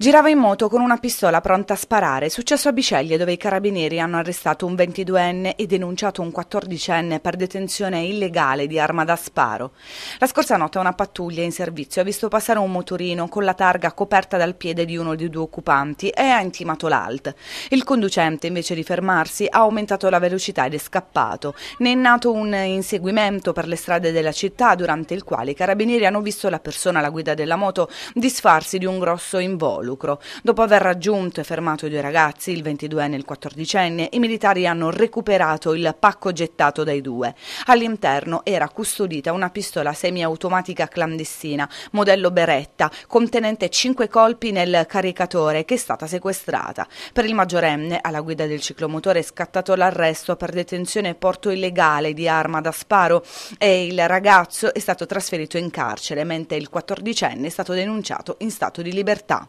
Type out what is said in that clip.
Girava in moto con una pistola pronta a sparare, successo a Biceglie dove i carabinieri hanno arrestato un 22enne e denunciato un 14enne per detenzione illegale di arma da sparo. La scorsa notte una pattuglia in servizio ha visto passare un motorino con la targa coperta dal piede di uno dei due occupanti e ha intimato l'alt. Il conducente invece di fermarsi ha aumentato la velocità ed è scappato. Ne è nato un inseguimento per le strade della città durante il quale i carabinieri hanno visto la persona alla guida della moto disfarsi di un grosso involo. Involucro. Dopo aver raggiunto e fermato i due ragazzi, il 22enne e il 14enne, i militari hanno recuperato il pacco gettato dai due. All'interno era custodita una pistola semiautomatica clandestina, modello Beretta, contenente 5 colpi nel caricatore che è stata sequestrata. Per il maggiorenne, alla guida del ciclomotore è scattato l'arresto per detenzione e porto illegale di arma da sparo e il ragazzo è stato trasferito in carcere, mentre il 14enne è stato denunciato in stato di libertà.